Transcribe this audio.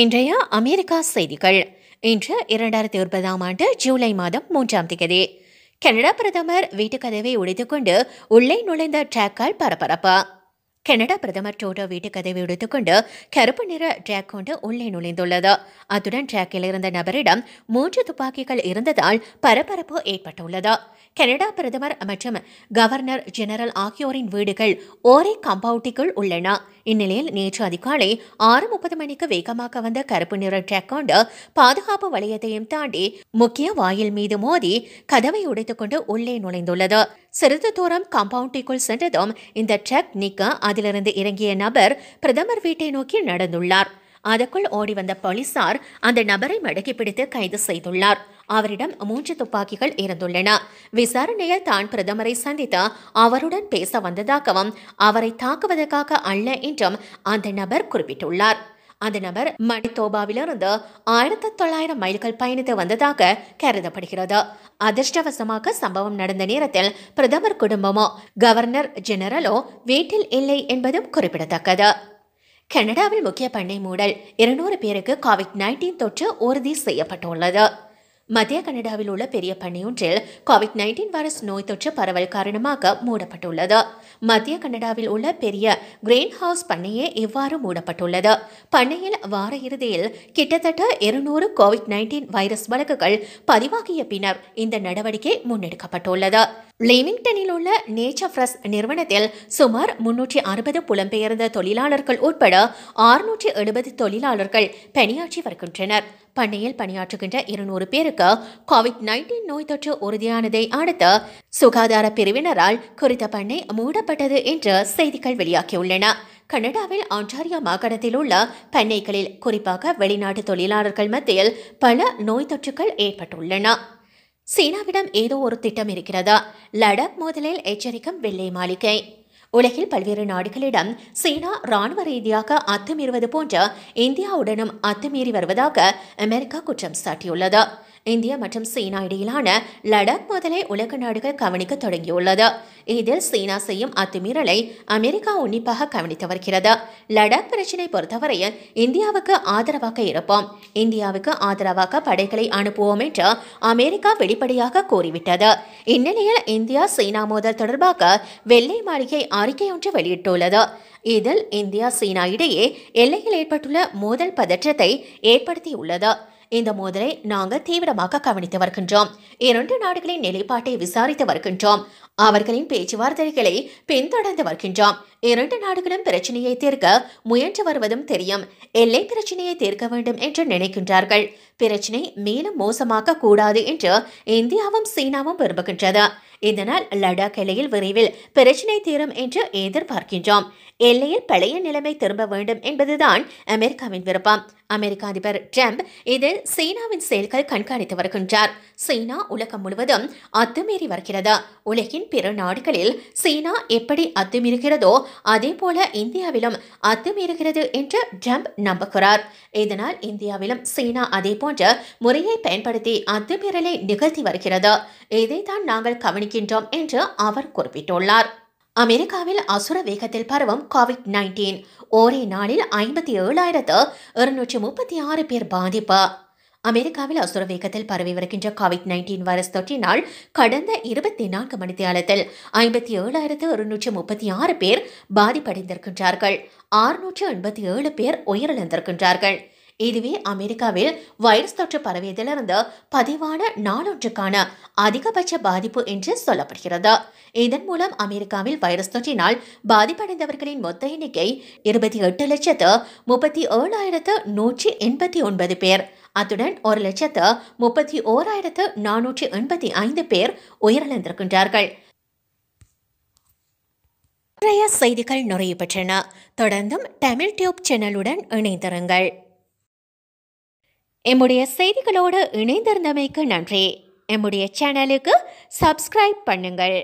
இன்றைய அமெரிக்கா செய்திகள் இன்று இரண்டாயிரத்தி ஒன்பதாம் ஆண்டு ஜூலை மாதம் மூன்றாம் தேதி கனடா பிரதமர் வீட்டுக்கதவை உடைத்துக்கொண்டு உள்ளே நுழைந்த டிராக்கால் பரபரப்பு கனடா பிரதமர் டோடோ வீட்டுக்கதவை உடைத்துக்கொண்டு கருப்பு நிற டிராக் கொண்டு உள்ளே நுழைந்துள்ளது அத்துடன் டிராக்கில் இருந்த நபரிடம் மூன்று துப்பாக்கிகள் இருந்ததால் பரபரப்பு ஏற்பட்டுள்ளது கனடா பிரதமர் மற்றும் கவர்னர் ஜெனரல் ஆகியோரின் வீடுகள் ஒரே கம்பவுண்டிக்குள் உள்ளன இந்நிலையில் நேற்று அதிகாலை ஆறு முப்பது மணிக்கு வேகமாக வந்த கருப்பு நிற ட்ரக் கொண்டு பாதுகாப்பு வளையத்தையும் தாண்டி முக்கிய வாயில் மீது மோதி கதவை உடைத்துக்கொண்டு உள்ளே நுழைந்துள்ளது சிறிது தூரம் காம்பவுண்டிக்குள் சென்றதும் இந்த ட்ரக் நிக்க அதிலிருந்து இறங்கிய நபர் பிரதமர் வீட்டை நோக்கி நடந்துள்ளார் அதற்குள் ஓடி வந்த போலீசார் அந்த நபரை மடக்கி பிடித்து கைது செய்துள்ளார் அவரிடம் மூன்று துப்பாக்கிகள் இருந்துள்ளன விசாரணையில் தான் பிரதமரை சந்தித்து அவருடன் பேச வந்ததாகவும் அவரை தாக்குவதற்காக அல்ல என்றும் அந்த நபர் குறிப்பிட்டுள்ளார் அந்த நபர் மணித்தோபாவிலிருந்து ஆயிரத்தி தொள்ளாயிரம் மைல்கள் பயணித்து வந்ததாக கருதப்படுகிறது அதிர்ஷ்டவசமாக சம்பவம் நடந்த நேரத்தில் பிரதமர் குடும்பமோ கவர்னர் ஜெனரலோ வீட்டில் இல்லை என்பதும் குறிப்பிடத்தக்கது கனடாவில் முக்கிய பண்ணை மூடல் இருநூறு பேருக்கு கோவிட் நைன்டீன் தொற்று உறுதி செய்யப்பட்டுள்ளது மத்திய கனடாவில் உள்ள பெரிய பணியொன்றில் கோவிட் நைன்டீன் வைரஸ் நோய் தொற்று பரவல் காரணமாக மூடப்பட்டுள்ளது மத்திய கனடாவில் உள்ள பெரிய கிரீன் ஹவுஸ் பண்ணையே இவ்வாறு மூடப்பட்டுள்ளது பண்ணையில் வார இறுதியில் கிட்டத்தட்ட இருநூறு கோவிட் நைன்டீன் வைரஸ் வழக்குகள் பதிவாகிய பின்னர் இந்த நடவடிக்கை முன்னெடுக்கப்பட்டுள்ளது லேமிங்டனில் உள்ள நேச்சர் ஃப்ரெஸ் நிறுவனத்தில் சுமார் முன்னூற்றி அறுபது புலம்பெயர்ந்த தொழிலாளர்கள் உட்பட ஆறுநூற்றி எழுபது தொழிலாளர்கள் பணியாற்றி வருகின்றனர் பண்ணையில் பணியாற்றுகின்ற இருநூறு பேருக்கு கோவிட் நைன்டீன் நோய் தொற்று உறுதியானதை அடுத்து சுகாதார பிரிவினரால் குறித்த பண்ணை மூடப்பட்டது என்று செய்திகள் வெளியாகியுள்ளன கனடாவில் ஆண்டாரியா மாகாணத்தில் உள்ள பண்ணைகளில் குறிப்பாக வெளிநாட்டு தொழிலாளர்கள் மத்தியில் பல நோய் தொற்றுகள் ஏற்பட்டுள்ளன சீனாவிடம் ஏதோ ஒரு திட்டம் இருக்கிறதா லடாக் மோதலில் எச்சரிக்கும் வெள்ளை மாளிகை உலகில் பல்வேறு நாடுகளிடம் சீனா ராணுவ ரீதியாக அத்துமீறுவது போன்ற இந்தியாவுடனும் அத்துமீறி வருவதாக அமெரிக்கா குற்றம் சாட்டியுள்ளது இந்தியா மற்றும் சீனா இடையிலான லடாக் மோதலை உலக நாடுகள் கவனிக்க தொடங்கியுள்ளது இதில் சீனா செய்யும் அத்துமீறலை அமெரிக்கா உன்னிப்பாக கவனித்து வருகிறது லடாக் பிரச்சினை பொறுத்தவரையில் இந்தியாவுக்கு ஆதரவாக இருப்போம் இந்தியாவுக்கு ஆதரவாக படைகளை அனுப்புவோம் என்று அமெரிக்கா வெளிப்படையாக கூறிவிட்டது இந்நிலையில் இந்தியா சீனா மோதல் தொடர்பாக வெள்ளை மாளிகை அறிக்கை ஒன்று வெளியிட்டுள்ளது இதில் இந்தியா சீனா இடையே எல்லையில் ஏற்பட்டுள்ள மோதல் பதற்றத்தை ஏற்படுத்தியுள்ளது இந்த மோதலை நாங்கள் தீவிரமாக கவனித்து வருகின்றோம் இரண்டு நாடுகளின் நிலைப்பாட்டை விசாரித்து வருகின்றோம் அவர்களின் பேச்சுவார்த்தைகளை பின்தொடர்ந்து வருகின்றோம் இரண்டு நாடுகளும் பிரச்சனையை தீர்க்க முயன்று வருவதும் தெரியும் எல்லை பிரச்சனையை தீர்க்க வேண்டும் என்று நினைக்கின்றார்கள் பிரச்சினை மேலும் மோசமாக்க கூடாது என்று இந்தியாவும் சீனாவும் விரும்புகின்றது இதனால் லடாக் எல்லையில் விரைவில் பிரச்சனை தீரும் என்று எதிர்பார்க்கின்றோம் எல்லையில் பழைய நிலைமை திரும்ப வேண்டும் என்பதுதான் அமெரிக்காவின் விருப்பம் அமெரிக்க அதிபர் டிரம்ப் இதில் சீனாவின் செயல்கள் கண்காணித்து வருகின்றார் சீனா உலகம் முழுவதும் அத்துமீறி வருகிறது உலகின் பிற நாடுகளில் சீனா எப்படி அத்துமீறுகிறதோ அதே போல இந்தியாவிலும் அத்துமீறுகிறது என்று டிரம்ப் நம்புகிறார் இதனால் இந்தியாவிலும் சீனா அதே போல போன்ற முறையை பயன்படுத்தி அத்துமீறலை நிகழ்த்தி வருகிறது இதைத்தான் நாங்கள் கவனிக்கின்றோம் என்று அவர் குறிப்பிட்டுள்ளார் அமெரிக்காவில் அசுர வேகத்தில் பரவும் கோவிட் நைன்டீன் ஒரே நாளில் ஐம்பத்தி ஏழாயிரத்து இருநூற்றி முப்பத்தி ஆறு பேர் பாதிப்பு அமெரிக்காவில் அசுர வேகத்தில் பரவி வருகின்ற கோவிட் நைன்டீன் வைரஸ் தொற்றினால் கடந்த இருபத்தி நான்கு மணித்தியாலத்தில் ஐம்பத்தி ஏழாயிரத்து இருநூற்றி முப்பத்தி ஆறு பேர் பாதிப்படைந்திருக்கின்றார்கள் ஆறுநூற்று எண்பத்தி ஏழு பேர் உயிரிழந்திருக்கின்றார்கள் இதுவே அமெரிக்காவில் வைரஸ் தொற்று பரவியதிலிருந்து பதிவான நாளொன்றுக்கான அதிகபட்ச பாதிப்பு என்று சொல்லப்படுகிறது இதன் மூலம் அமெரிக்காவில் வைரஸ் தொற்றினால் பாதிப்படைந்தவர்களின் மொத்த எண்ணிக்கை இருபத்தி எட்டு லட்சத்து முப்பத்தி ஏழாயிரத்து நூற்றி எண்பத்தி ஒன்பது பேர் அத்துடன் ஒரு லட்சத்து முப்பத்தி ஓராயிரத்து நானூற்றி எண்பத்தி ஐந்து பேர் உயிரிழந்திருக்கின்றார்கள் இன்றைய செய்திகள் நிறைவு பெற்றன தொடர்ந்தும் தமிழ் டியூப் சேனலுடன் இணைந்திருங்கள் எம்முடைய செய்திகளோடு இணைந்திருந்தமைக்கு நன்றி எம்முடைய சேனலுக்கு சப்ஸ்கிரைப் பண்ணுங்கள்